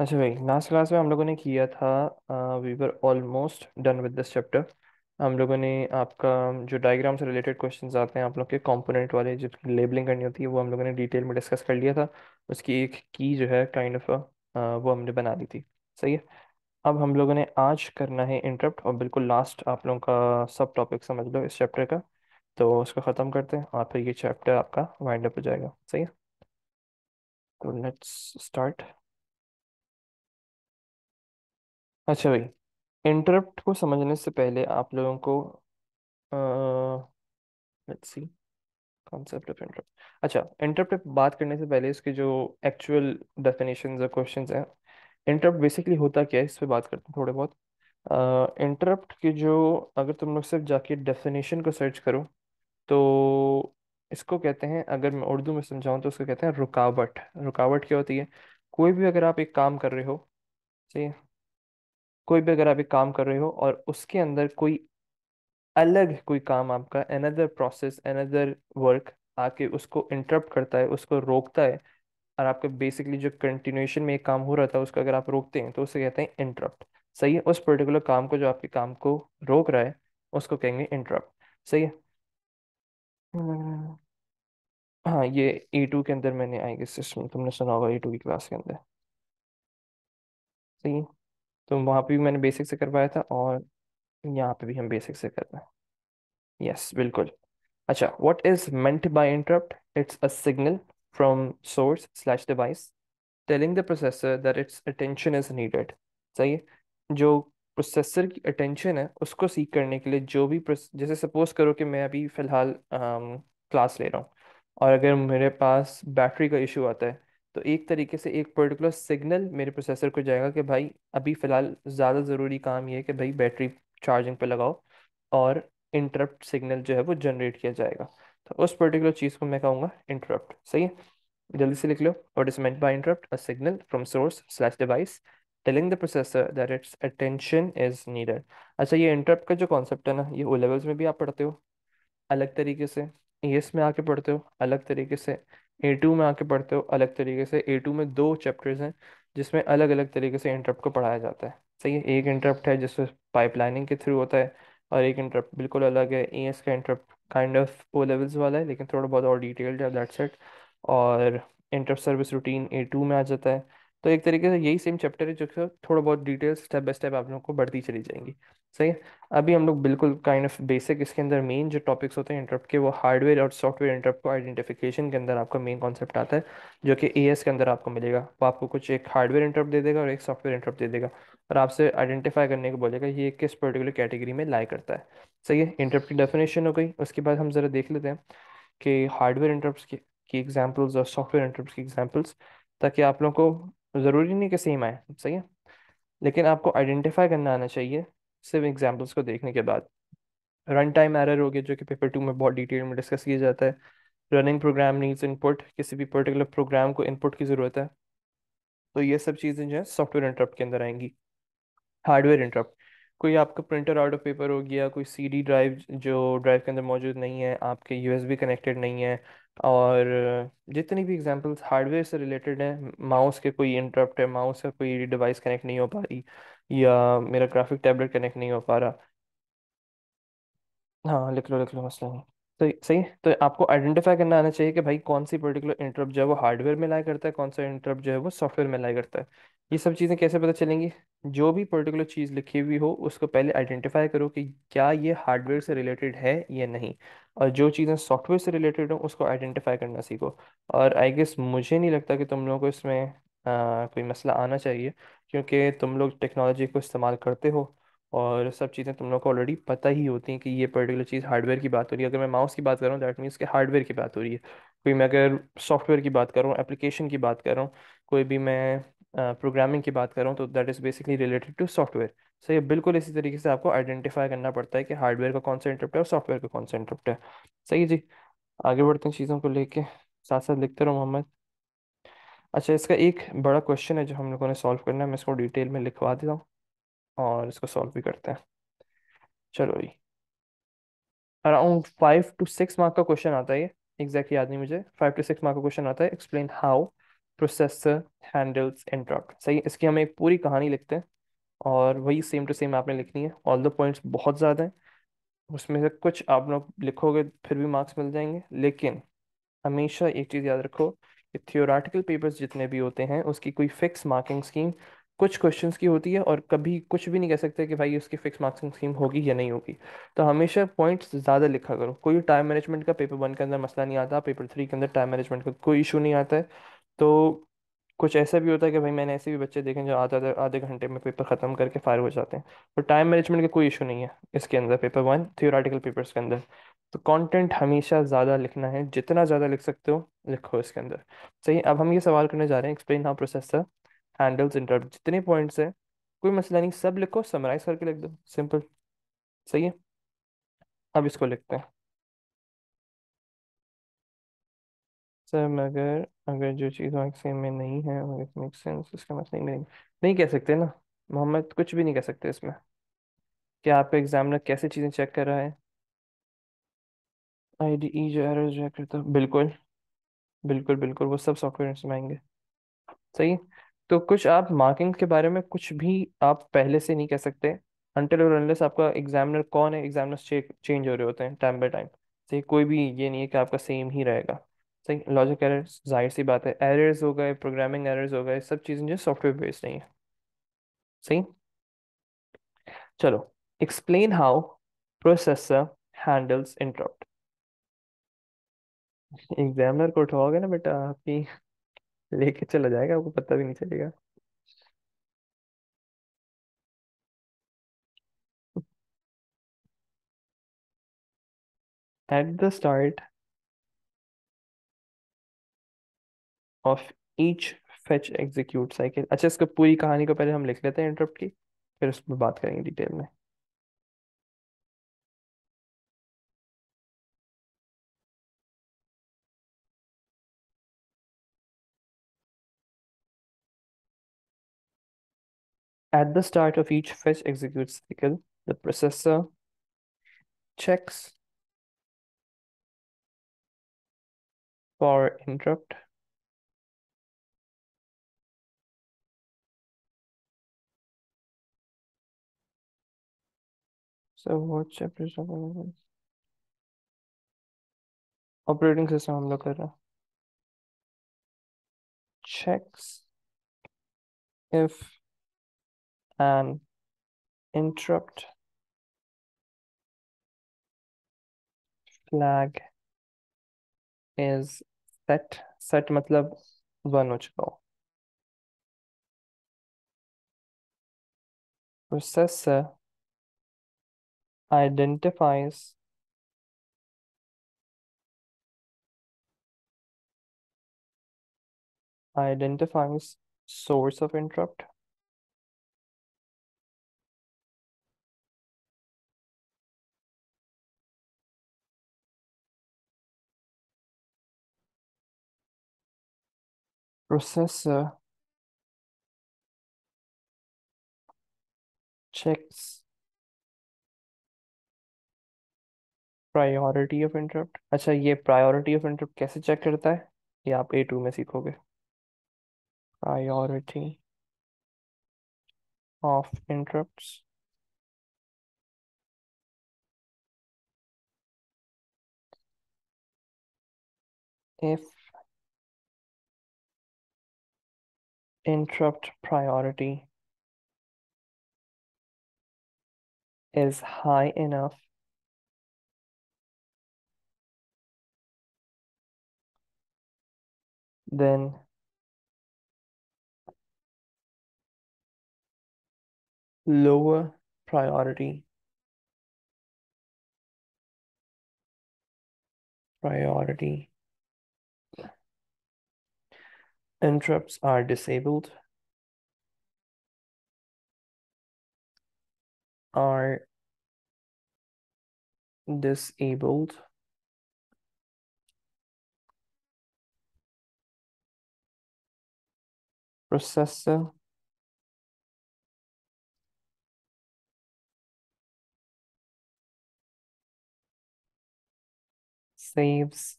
अच्छा भाई last class में हम लोगों ने किया था we were almost done with this chapter हम लोगों ने आपका जो डायग्राम से रिलेटेड क्वेश्चंस आते हैं आप लोग के कंपोनेंट वाले जो लेबलिंग करनी होती है वो हम लोगों ने डिटेल में डिस्कस कर लिया था उसकी एक की जो है काइंड kind ऑफ of, वो हमने बना दी थी सही है अब हम लोगों ने आज करना है इंटरप्ट और बिल्कुल लास्ट आप लोगों का सब टॉपिक समझ लो इस चैप्टर का तो उसको ख़त्म करते हैं और फिर ये चैप्टर आपका वाइंड अप हो जाएगा सही है तो लेट्स स्टार्ट अच्छा भाई इंटरप्ट को समझने से पहले आप लोगों को let's see concept of interrupt अच्छा इंटरप्ट बात करने से पहले इसके जो एक्चुअल डेफिनेशन और क्वेश्चन हैं इंटरप्ट बेसिकली होता क्या है इस पर बात करते हैं थोड़े बहुत इंटरप्ट uh, के जो अगर तुम लोग सिर्फ जाके डेफिनेशन को सर्च करो तो इसको कहते हैं अगर मैं उर्दू में समझाऊँ तो उसको कहते हैं रुकावट रुकावट क्या होती है कोई भी अगर आप एक काम कर रहे हो सही है कोई भी अगर आप एक काम कर रहे हो और उसके अंदर कोई अलग कोई काम आपका अनदर प्रोसेस अनदर वर्क आके उसको इंटरप्ट करता है उसको रोकता है और आपका बेसिकली जो कंटिन्यूएशन में एक काम हो रहा था उसको अगर आप रोकते हैं तो उसे कहते हैं इंटरप्ट सही है उस पर्टिकुलर काम को जो आपके काम को रोक रहा है उसको कहेंगे इंटरप्ट सही है हम्म। हाँ ये ए टू के अंदर मैंने आएगी सिस्टम तुमने सुना होगा ए टू की क्लास के अंदर सही है तो वहाँ पे भी मैंने बेसिक से करवाया था और यहाँ पे भी हम बेसिक से कर रहे हैं यस बिल्कुल अच्छा what is meant by interrupt it's a signal from source slash device telling the processor that its attention is needed सही है जो प्रोसेसर की अटेंशन है उसको सीख करने के लिए जो भी जैसे सपोज करो कि मैं अभी फ़िलहाल क्लास ले रहा हूँ और अगर मेरे पास बैटरी का इशू आता है तो एक तरीके से एक पर्टिकुलर सिग्नल मेरे प्रोसेसर को जाएगा कि भाई अभी फ़िलहाल ज़्यादा ज़रूरी काम ये है कि भाई बैटरी चार्जिंग पे लगाओ और इंटरप्ट सिग्नल जो है वो जनरेट किया जाएगा तो उस पर्टिकुलर चीज़ को मैं कहूँगा इंटरप्ट सही है जल्दी से लिख लो what is meant by interrupt a signal from source slash device telling the processor that its attention is needed अच्छा ये इंटरप्ट का जो कॉन्सेप्ट है ना ये ओ लेवल्स में भी आप पढ़ते हो अलग तरीके से ई में आके पढ़ते हो अलग तरीके से ए टू में आके पढ़ते हो अलग तरीके से ए टू में दो चैप्टर्स हैं जिसमें अलग अलग तरीके से इंटरप्ट को पढ़ाया जाता है सही है एक इंटरप्ट है जिसमें पाइपलाइनिंग के थ्रू होता है और एक इंटरप्ट बिल्कुल अलग है ई एस का interrupt kind of O levels वाला है लेकिन थोड़ा बहुत और डिटेल्ड है दैट सेट और interrupt service routine A two में आ जाता है तो एक तरीके से यही सेम चैप्टर है जो थोड़ा बहुत डिटेल्स स्टेप बाय स्टेप आप लोगों को बढ़ती चली जाएंगी सही है अभी हम लोग बिल्कुल काइंड ऑफ बेसिक इसके अंदर मेन जो टॉपिक्स होते हैं इंटरप्ट के वो हार्डवेयर और सॉफ्टवेयर इंटरप्ट को आइडेंटिफिकेशन के अंदर आपका मेन कॉन्सेप्ट आता है जो कि ए के अंदर आपको मिलेगा वो आपको कुछ एक हार्डवेयर इंटरप्ट दे देगा और एक सॉफ्टवेयर इंटरप्ट दे देगा और आपसे आइडेंटिफाई करने को बोलेगा ये किस पर्टिकुलर कैटेगरी में लाई करता है सही है इंटरप्ट की डेफिनेशन हो गई उसके बाद हम ज़रा देख लेते हैं कि हार्डवेयर इंटरप्ट की, की एग्जाम्पल्स और सॉफ्टवेयर इंटरप्ट की एग्जाम्पल्स ताकि आप लोगों को ज़रूरी नहीं कि सेम आए सही है लेकिन आपको आइडेंटिफाई करना आना चाहिए सिर्फ एग्जाम्पल्स को देखने के बाद रन टाइम एरर हो गया जो कि पेपर टू में बहुत डिटेल में डिस्कस किया जाता है रनिंग प्रोग्राम नीड्स इनपुट किसी भी पर्टिकुलर प्रोग्राम को इनपुट की ज़रूरत है तो ये सब चीज़ें जो है सॉफ्टवेयर इंटरप्ट के अंदर आएंगी हार्डवेयर इंटरप्ट कोई आपका प्रिंटर आउट ऑफ पेपर हो गया कोई सीडी ड्राइव जो ड्राइव के अंदर मौजूद नहीं है आपके यूएसबी कनेक्टेड नहीं है और जितनी भी एग्जांपल्स हार्डवेयर से रिलेटेड हैं माउस के कोई इंटरप्ट है माउस का कोई डिवाइस कनेक्ट नहीं हो पा रही या मेरा ग्राफिक टैबलेट कनेक्ट नहीं हो पा रहा हाँ लिख लो लिख लो मसला नहीं तो सही तो आपको आइडेंटिफाई करना आना चाहिए कि भाई कौन सी पर्टिकुलर इंटरप्ट जो है वो हार्डवेयर में लाया करता है कौन सा इंटरप्ट जो है वो सॉफ्टवेयर में लाया करता है ये सब चीज़ें कैसे पता चलेंगी जो भी पर्टिकुलर चीज़ लिखी हुई हो उसको पहले आइडेंटिफाई करो कि क्या ये हार्डवेयर से रिलेटेड है या नहीं और जो चीज़ें सॉफ्टवेयर से रिलेटेड हो उसको आइडेंटिफाई करना सीखो और आई गेस मुझे नहीं लगता कि तुम लोगों को इसमें आ, कोई मसला आना चाहिए क्योंकि तुम लोग टेक्नोलॉजी को इस्तेमाल करते हो और सब चीज़ें तुम लोग को ऑलरेडी पता ही होती हैं कि ये पर्टिकुलर चीज़ हार्डवेयर की बात हो रही है अगर मैं माउस की बात कर रहा हूँ दैट मीन्स के हार्डवेयर की बात हो रही है कोई मैं अगर सॉफ्टवेयर की बात कर रहा हूँ एप्लीकेशन की बात कर रहा हूँ कोई भी मैं प्रोग्रामिंग की बात करूँ तो that is basically related to software so ये बिल्कुल इसी तरीके से आपको आइडेंटिफाई करना पड़ता है कि हार्डवेयर का कौन सा इंटरप्ट है और सॉफ्टवेयर का कौन सा इंटरप्ट है सही जी आगे बढ़ते हैं चीज़ों को लेके साथ साथ लिखते रहो मोहम्मद अच्छा इसका एक बड़ा क्वेश्चन है जो हम लोगों ने सॉल्व करना है मैं इसको डिटेल में लिखवा देता हूँ और इसको सॉल्व भी करते हैं चलो जी around five to six mark का क्वेश्चन आता है ये एग्जैक्टली याद नहीं मुझे फाइव टू सिक्स मार्क का क्वेश्चन आता है explain how processor handles interrupt सही इसकी हमें एक पूरी कहानी लिखते हैं और वही सेम टू सेम आपने लिखनी है ऑल द पॉइंट्स बहुत ज़्यादा हैं उसमें से कुछ आप लोग लिखोगे फिर भी मार्क्स मिल जाएंगे लेकिन हमेशा एक चीज़ याद रखो कि थियोराटिकल पेपर्स जितने भी होते हैं उसकी कोई फिक्स मार्किंग स्कीम कुछ क्वेश्चन की होती है और कभी कुछ भी नहीं कह सकते कि भाई उसकी फिक्स मार्किंग स्कीम होगी या नहीं होगी तो हमेशा पॉइंट्स ज़्यादा लिखा करो कोई टाइम मैनेजमेंट का पेपर वन के अंदर मसला नहीं आता पेपर थ्री के अंदर टाइम मैनेजमेंट का कोई इशू नहीं आता है तो कुछ ऐसा भी होता है कि भाई मैंने ऐसे भी बच्चे देखे जो आधे आधे आधे घंटे में पेपर ख़त्म करके फायर हो जाते हैं और टाइम मैनेजमेंट का कोई इशू नहीं है इसके अंदर पेपर वन थियोराटिकल पेपर्स के अंदर तो कंटेंट हमेशा ज़्यादा लिखना है जितना ज़्यादा लिख सकते हो लिखो इसके अंदर सही अब हम ये सवाल करने जा रहे हैं explain how processor handles interrupt जितने पॉइंट्स हैं कोई मसला नहीं सब लिखो समराइज करके लिख दो सिंपल सही है अब इसको लिखते हैं सर मगर अगर जो चीज़ वहाँ सेम में नहीं है इट मेक सेंस उसका मतलब नहीं मिलेगा नहीं कह सकते ना मोहम्मद कुछ भी नहीं कह सकते इसमें कि आपका एग्जामिनर कैसे चीज़ें चेक कर रहा है आई डी ई जो एर जो करता बिल्कुल बिल्कुल बिल्कुल वो सब सॉफ्टवेयर में आएंगे सही तो कुछ आप मार्किंग के बारे में कुछ भी आप पहले से नहीं कह सकते अनटिल और अनलेस आपका एग्जामिनर कौन है एग्जामिनर चेंज हो रहे होते हैं टाइम बाई टाइम सही कोई भी ये नहीं है कि आपका सेम ही रहेगा सही लॉजिक एरर्स जाहिर सी बात है एरर्स हो गए प्रोग्रामिंग एरर्स हो गए सब चीज़ें जो सॉफ्टवेयर बेस्ड नहीं है सही चलो explain how processor handles interrupt examiner को उठाओगे ना बेटा आप ही लेके चला जाएगा आपको पता भी नहीं चलेगा at the start of each fetch execute cycle अच्छा इसको पूरी कहानी को पहले हम लिख लेते हैं इंटरप्ट की फिर उस पर बात करेंगे डिटेल में At the start of each fetch execute cycle, the processor checks for interrupt So what chapters of elements? Operating system I'm looking Checks if an interrupt flag is set. Set matlab one which go. Processor identifies identifies source of interrupt processor checks priority of interrupt अच्छा ये priority of interrupt कैसे check करता है ये आप A two में सीखोगे priority of interrupt if interrupt priority is high enough then lower priority priority interrupts are disabled are disabled processor saves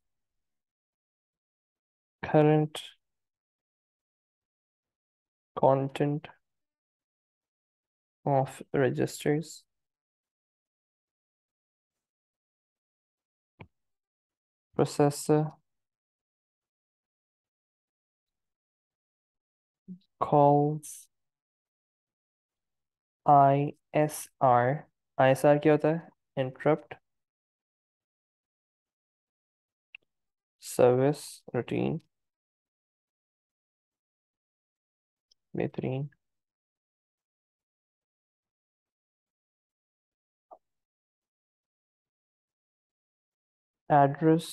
current content of registers processor calls I S R I S R क्या होता है interrupt service routine बेहतरीन address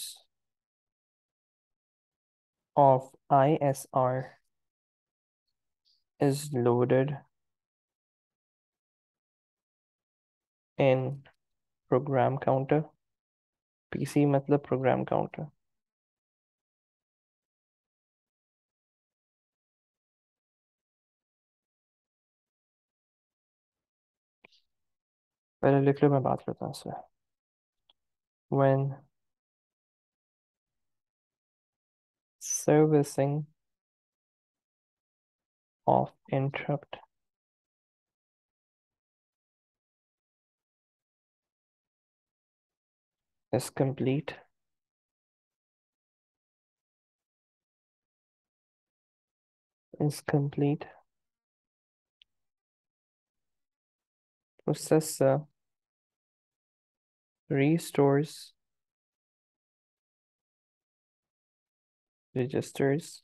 of I S R is loaded in program counter. PC method program counter. पहले लिख लो मैं बात करता हूँ When servicing of interrupt is complete. Is complete. Processor restores registers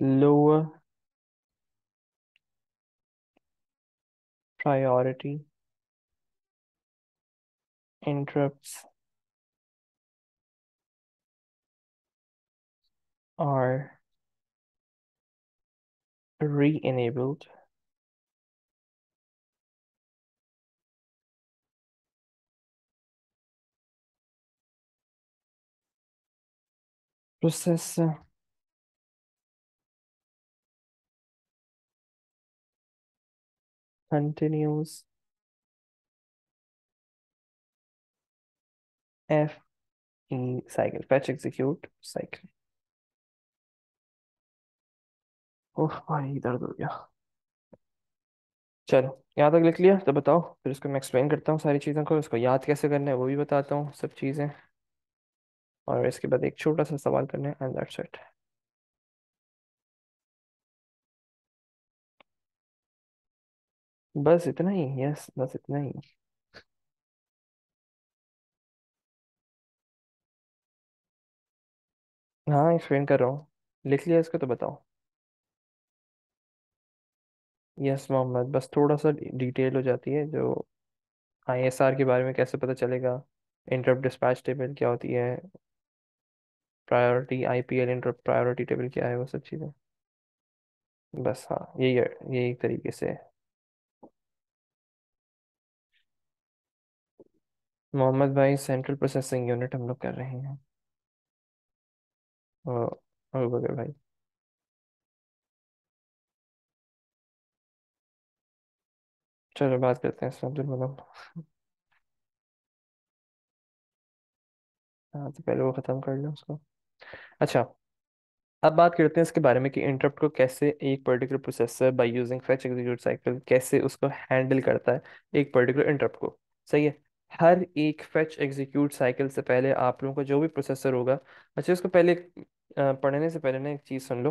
lower priority interrupts are re-enabled Processor. continues F in e cycle, fetch execute cycle. ओह भाई दर्द हो गया चलो यहाँ तक लिख लिया तो बताओ फिर इसको मैं एक्सप्लेन करता हूँ सारी चीज़ों को इसको याद कैसे करना है वो भी बताता हूँ सब चीज़ें और इसके बाद एक छोटा सा सवाल करना है एंड दैट्स इट बस इतना ही यस बस इतना ही हाँ एक्सप्लेन कर रहा हूँ लिख लिया इसको तो बताओ यस मोहम्मद बस थोड़ा सा डिटेल हो जाती है जो आई एस आर के बारे में कैसे पता चलेगा इंटरप्ट डिस्पैच टेबल क्या होती है priority I P L interrupt priority table क्या है वो सब चीज़ें बस हाँ यही यही तरीके से है मोहम्मद भाई सेंट्रल प्रोसेसिंग यूनिट हम लोग कर रहे हैं और बगैर भाई चलो बात करते हैं अब्दुल मलम हाँ तो पहले वो ख़त्म कर लें उसको अच्छा अब बात करते हैं इसके बारे में कि इंटरप्ट को कैसे एक particular processor by using fetch execute cycle कैसे उसको हैंडल करता है एक पर्टिकुलर इंटरप्ट को सही है हर एक फेच एग्जीक्यूट साइकिल से पहले आप लोगों का जो भी प्रोसेसर होगा अच्छा इसको पहले पढ़ने से पहले ना एक चीज़ सुन लो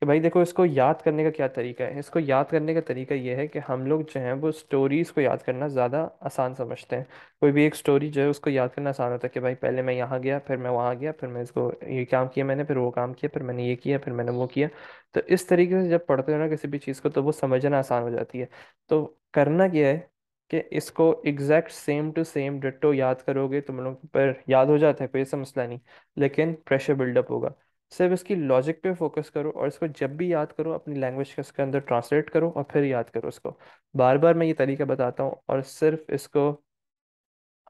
कि भाई देखो इसको याद करने का क्या तरीका है इसको याद करने का तरीका ये है कि हम लोग जो हैं वो स्टोरीज़ को याद करना ज़्यादा आसान समझते हैं कोई भी एक स्टोरी जो है उसको याद करना आसान होता है कि भाई पहले मैं यहाँ गया फिर मैं वहाँ गया फिर मैं इसको ये काम किया मैंने फिर वो काम किया फिर मैंने ये किया फिर मैंने वो किया तो इस तरीके से जब पढ़ते हो ना किसी भी चीज़ को तो वो समझना आसान हो जाती है तो करना क्या है कि इसको exact same to same ditto याद करोगे तुम तो मतलब लोग पर याद हो जाता है कोई ऐसा मसला नहीं लेकिन प्रेशर बिल्डअप होगा सिर्फ इसकी लॉजिक पे फोकस करो और इसको जब भी याद करो अपनी लैंग्वेज के उसके अंदर ट्रांसलेट करो और फिर याद करो उसको बार बार मैं ये तरीका बताता हूँ और सिर्फ इसको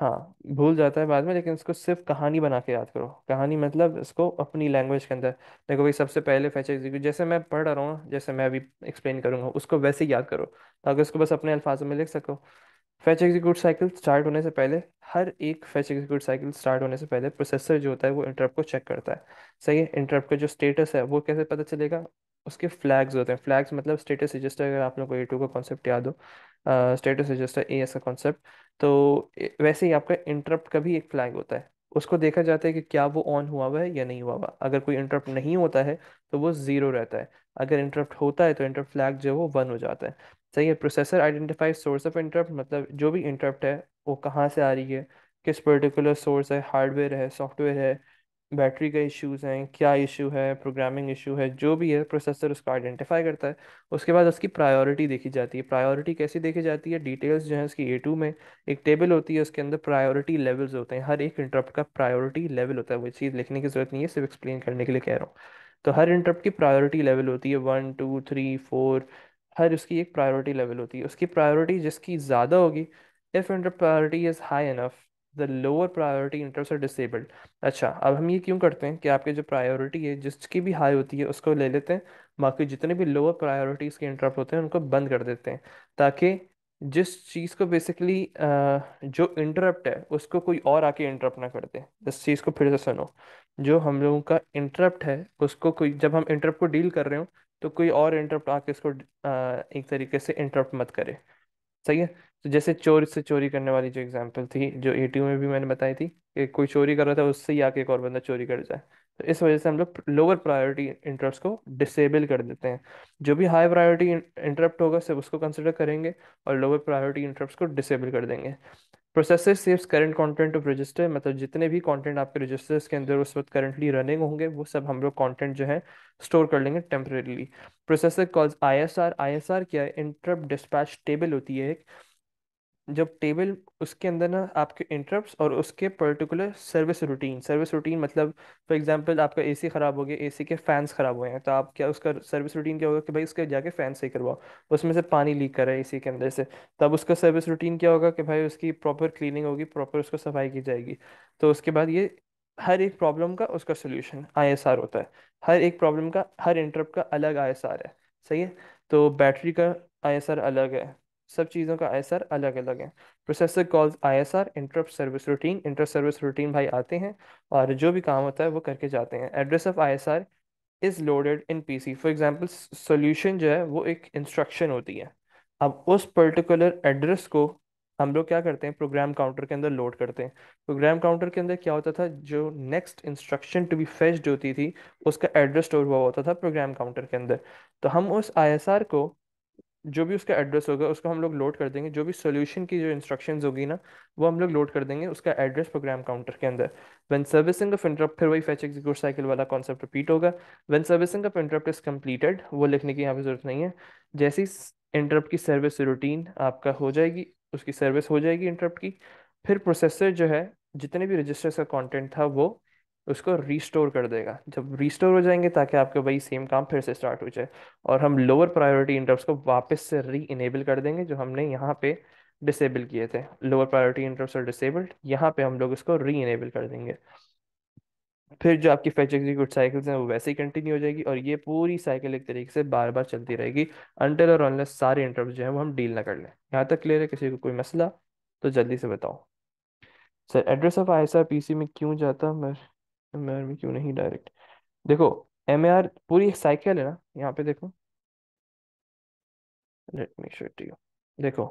हाँ भूल जाता है बाद में लेकिन इसको सिर्फ कहानी बना के याद करो कहानी मतलब इसको अपनी लैंग्वेज के अंदर देखो भाई सबसे पहले फैच एग्जीक्यूट जैसे मैं पढ़ रहा हूँ जैसे मैं अभी एक्सप्लेन करूँगा उसको वैसे ही याद करो ताकि उसको बस अपने अल्फाजों में लिख सको फैच एग्जीक्यूट साइकिल स्टार्ट होने से पहले हर एक फैच एग्जीक्यूट साइकिल स्टार्ट होने से पहले प्रोसेसर जो होता है वो इंटरप्ट को चेक करता है सही है इंटरप्ट का जो स्टेटस है वो कैसे पता चलेगा उसके फ्लैग्स होते हैं फ्लैग्स मतलब स्टेटस रजिस्टर अगर आप लोग को ए टू का कॉन्सेप्ट याद हो स्टेटस रजिस्टर तो ए एस का कॉन्सेप्ट तो वैसे ही आपका इंटरप्ट का भी एक फ्लैग होता है उसको देखा जाता है कि क्या वो ऑन हुआ हुआ है या नहीं हुआ हुआ अगर कोई इंटरप्ट नहीं होता है तो वो ज़ीरो रहता है अगर इंटरप्ट होता है तो इंटरप्ट फ्लैग जो है वो वन हो जाता है सही है processor identify source of interrupt मतलब जो भी इंटरप्ट है वो कहाँ से आ रही है किस पर्टिकुलर सोर्स है हार्डवेयर है सॉफ्टवेयर है बैटरी का इश्यूज हैं क्या इशू है प्रोग्रामिंग इशू है जो भी है प्रोसेसर उसको आइडेंटिफाई करता है उसके बाद उसकी प्रायोरिटी देखी जाती है प्रायोरिटी कैसी देखी जाती है डिटेल्स जो है उसकी ए टू में एक टेबल होती है उसके अंदर प्रायोरिटी लेवल्स होते हैं हर एक इंटरप्ट का प्रायोरिटी लेवल होता है वो चीज़ लिखने की ज़रूरत नहीं है सिर्फ एक्सप्लेन करने के लिए कह रहा हूँ तो हर इंटरप्ट की प्रायोरिटी लेवल होती है वन टू थ्री फोर हर उसकी एक प्रायोरिटी लेवल होती है उसकी प्रायोरिटी जिसकी ज़्यादा होगी if inter priority is high enough the lower priority interrupt are disabled अच्छा अब हम ये क्यों करते हैं कि आपके जो प्रायोरिटी है जिसकी भी हाई होती है उसको ले लेते हैं बाकी जितने भी लोअर प्रायोरिटीज़ के इंटरप्ट होते हैं उनको बंद कर देते हैं ताकि जिस चीज़ को बेसिकली जो इंटरप्ट है उसको कोई और आके इंटरप्ट ना कर दे इस चीज़ को फिर से सुनो जो हम लोगों का इंटरप्ट है उसको कोई जब हम इंटरप्ट को डील कर रहे हो तो कोई और इंटरप्ट आके इसको एक तरीके से इंटरप्ट मत करे सही है तो जैसे चोर से चोरी करने वाली जो एग्जांपल थी जो ए में भी मैंने बताई थी कि कोई चोरी कर रहा था उससे ही आके एक और बंदा चोरी कर जाए तो इस वजह से हम लोग लोअर प्रायोरिटी इंटरप्ट को डिसेबल कर देते हैं जो भी हाई प्रायोरिटी इंटरप्ट होगा सिर्फ उसको कंसिडर करेंगे और लोअर प्रायोरिटी इंटरप्ट को डिसेबल कर देंगे processor saves current content of register मतलब जितने भी कंटेंट आपके रजिस्टर्स के अंदर उस वक्त करंटली रनिंग होंगे वो सब हम लोग कंटेंट जो है स्टोर कर लेंगे temporarily processor calls I S R I S R क्या है इंटरप्ट डिस्पैच टेबल होती है एक जब टेबल उसके अंदर ना आपके इंटरप्ट्स और उसके particular service routine service routine मतलब फॉर एग्जांपल आपका एसी ख़राब हो गया एसी के फैंस ख़राब हुए हैं तो आप क्या उसका सर्विस रूटीन क्या होगा कि भाई उसके जाके फ़ैन सही करवाओ उसमें से पानी लीक कर रहा है एसी के अंदर से तब उसका सर्विस रूटीन क्या होगा कि भाई उसकी प्रॉपर क्लीनिंग होगी प्रॉपर उसको सफाई की जाएगी तो उसके बाद ये हर एक प्रॉब्लम का उसका सोल्यूशन आई होता है हर एक प्रॉब्लम का हर इंटरप्ट का अलग आई है सही है तो बैटरी का आई अलग है सब चीज़ों का आई अलग अलग है processor calls I S R interrupt service routine interrupt service routine भाई आते हैं और जो भी काम होता है वो करके जाते हैं address of I S R is loaded in P C for example solution जो है वो एक इंस्ट्रक्शन होती है अब उस पर्टिकुलर एड्रेस को हम लोग क्या करते हैं प्रोग्राम काउंटर के अंदर लोड करते हैं प्रोग्राम काउंटर के अंदर क्या होता था जो next instruction to be fetched होती थी उसका एड्रेस स्टोर हुआ होता था प्रोग्राम काउंटर के अंदर तो हम उस आई को जो भी उसका एड्रेस होगा उसको हम लोग लोड कर देंगे जो भी सोल्यूशन की जो इंस्ट्रक्शन होगी ना वो हम लोग लोड कर देंगे उसका एड्रेस प्रोग्राम काउंटर के अंदर व्हेन सर्विसिंग ऑफ इंटरप्ट फिर वही फैच एग्जीक्यूट साइकिल वाला कॉन्सेप्ट रिपीट होगा when servicing of interrupt is completed वो लिखने की यहाँ पर जरूरत नहीं है जैसी इंटरप्ट की सर्विस रूटीन आपका हो जाएगी उसकी सर्विस हो जाएगी इंटरप्ट की फिर प्रोसेसर जो है जितने भी रजिस्टर्स का कॉन्टेंट था वो उसको रिस्टोर कर देगा जब रिस्टोर हो जाएंगे ताकि आपके वही सेम काम फिर से स्टार्ट हो जाए और हम लोअर प्रायोरिटी इंटरप्ट को वापस से री इनेबल कर देंगे जो हमने यहाँ पे डिसेबल किए थे लोअर प्रायोरिटी इंटरप्ट और डिसेबल्ड यहाँ पे हम लोग इसको री इनेबल कर देंगे फिर जो आपकी फेच एग्जीक्यूट साइकिल्स हैं वो वैसे ही कंटिन्यू हो जाएगी और ये पूरी साइकिल एक तरीके से बार बार चलती रहेगी अनटिल और अनलेस सारे इंटरप्ट जो है वो हम डील ना कर लें यहाँ तक क्लियर है किसी को कोई मसला तो जल्दी से बताओ sir address of I S R P C में क्यों जाता मैं एम आर में क्यों नहीं डायरेक्ट देखो एम आर पूरी एक साइकिल है ना यहाँ पे देखो let me show it you देखो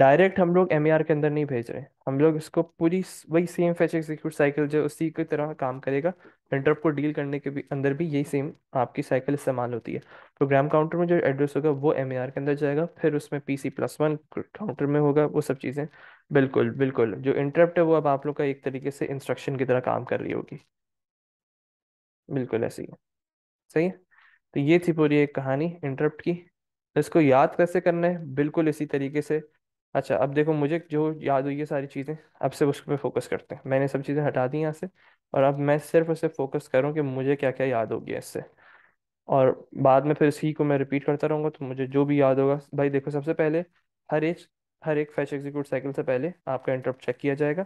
डायरेक्ट हम लोग एम आर के अंदर नहीं भेज रहे हम लोग इसको पूरी वही सेम फेच एग्जीक्यूट साइकिल जो उसी की तरह काम करेगा इंटरप्ट को डील करने के भी अंदर भी यही सेम आपकी साइकिल इस्तेमाल होती है प्रोग्राम काउंटर में जो एड्रेस होगा वो एम आर के अंदर जाएगा फिर उसमें P C plus one counter में होगा वो सब चीज़ें बिल्कुल, बिल्कुल। जो इंटरप्ट है वो अब आप लोग का एक तरीके से इंस्ट्रक्शन की तरह काम कर रही होगी। बिल्कुल, ऐसे ही सही है? तो ये थी पूरी एक कहानी इंटरप्ट की। इसको याद कैसे करना है? बिल्कुल इसी तरीके से अच्छा अब देखो मुझे जो याद हुई है सारी चीज़ें अब से उस पर फोकस करते हैं। मैंने सब चीज़ें हटा दी यहाँ से और अब मैं सिर्फ उसे फोकस करूँ कि मुझे क्या-क्या याद हो गया इससे। और बाद में फिर इसी को मैं रिपीट करता रहूँगा तो मुझे जो भी याद होगा भाई देखो सबसे पहले हर एक हर एक फैच एग्जीक्यूट साइकिल से पहले आपका इंटरप्ट चेक किया जाएगा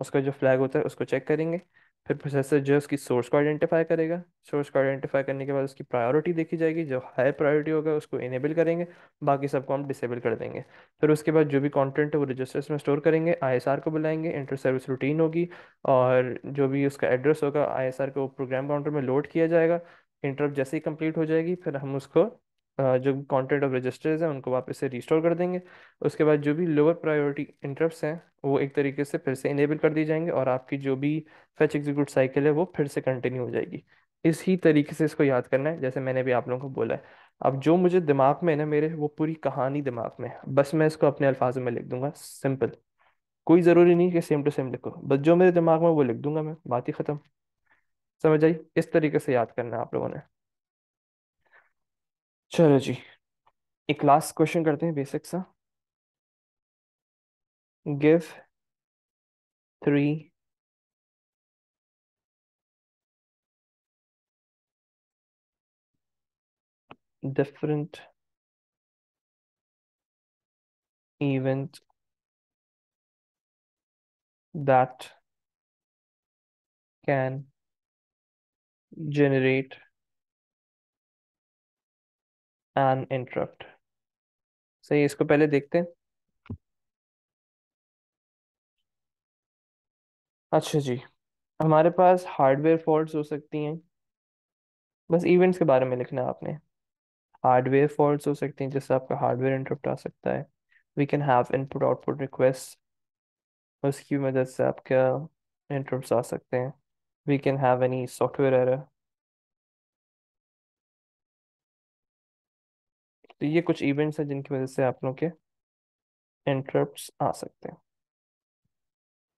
उसका जो फ्लैग होता है उसको चेक करेंगे फिर प्रोसेसर जो है उसकी सोर्स को आइडेंटिफाई करेगा सोर्स को आइडेंटिफाई करने के बाद उसकी प्रायोरिटी देखी जाएगी जो हाई प्रायोरिटी होगा उसको इनेबल करेंगे बाकी सबको हम डिसेबल कर देंगे फिर उसके बाद जो भी कंटेंट है वो रजिस्टर्स में स्टोर करेंगे आईएसआर को बुलाएंगे इंटर सर्विस रूटीन होगी और जो भी उसका एड्रेस होगा आई को प्रोग्राम काउंटर में लोड किया जाएगा इंटरप्ट जैसे ही कंप्लीट हो जाएगी फिर हम उसको जो कॉन्टेंट ऑफ रजिस्टर्स हैं उनको वापस से रिस्टोर कर देंगे उसके बाद जो भी लोअर प्रायोरिटी इंटरप्ट्स हैं वो एक तरीके से फिर से इनेबल कर दी जाएंगे और आपकी जो भी फैच एग्जीक्यूट साइकिल है वो फिर से कंटिन्यू हो जाएगी इस ही तरीके से इसको याद करना है जैसे मैंने भी आप लोगों को बोला है अब जो मुझे दिमाग में है ना मेरे वो पूरी कहानी दिमाग में है बस मैं इसको अपने अल्फाज में लिख दूंगा सिंपल कोई ज़रूरी नहीं कि सेम टू सेम लिखो बस जो मेरे दिमाग में वो लिख दूंगा मैं बात ही ख़त्म समझ आई इस तरीके से याद करना है आप लोगों ने चलो जी एक लास्ट क्वेश्चन करते हैं बेसिक सा give three different event that can generate an interrupt सही इसको पहले देखते हैं अच्छा जी हमारे पास हार्डवेयर फॉल्ट्स हो सकती हैं बस इवेंट्स के बारे में लिखना है आपने हार्डवेयर फॉल्ट्स हो सकती हैं जैसे आपका हार्डवेयर इंटरप्ट आ सकता है we can have input output request उसकी मदद से आपका इंटरप्ट आ सकते हैं we can have any software error तो ये कुछ इवेंट्स हैं जिनकी वजह से आप लोग के इंटरप्ट आ सकते हैं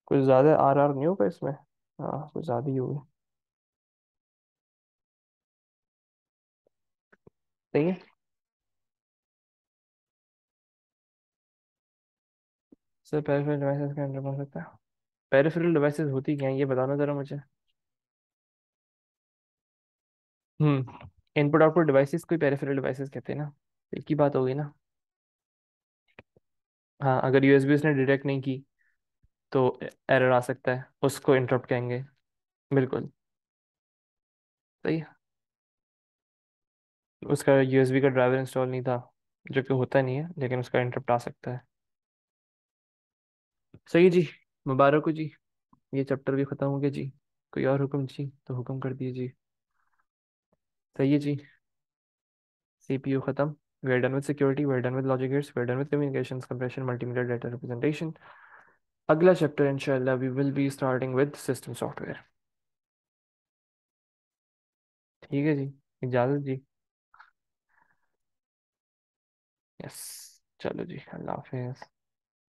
कुछ ज़्यादा आर आर नहीं होगा इसमें हाँ कुछ ज़्यादा ही होगा सही है सर पेरिफेरल डिवाइसेस का इंटरप्ट हो सकता है पेरिफेरल डिवाइसेस होती क्या है ये बताना ज़रा मुझे हम्म इनपुट आउटपुट डिवाइसेस को पेरिफेरल डिवाइसेस कहते हैं ना एक ही बात होगी ना हाँ अगर यूएसबी उसने डिटेक्ट नहीं की तो एरर आ सकता है उसको इंटरप्ट कहेंगे बिल्कुल सही है उसका यूएसबी का ड्राइवर इंस्टॉल नहीं था जो कि होता नहीं है लेकिन उसका इंटरप्ट आ सकता है सही जी मुबारक हो जी ये चैप्टर भी ख़त्म हो गया जी कोई और हुक्म जी तो हुक्म कर दिए जी सही है जी सीपीयू ख़त्म We're done with security, we're done with logic gates, we're done with communications, compression, multimedia data representation. Agla chapter, inshallah, we will be starting with system software. ठीक है जी इजाजत जी चलो जी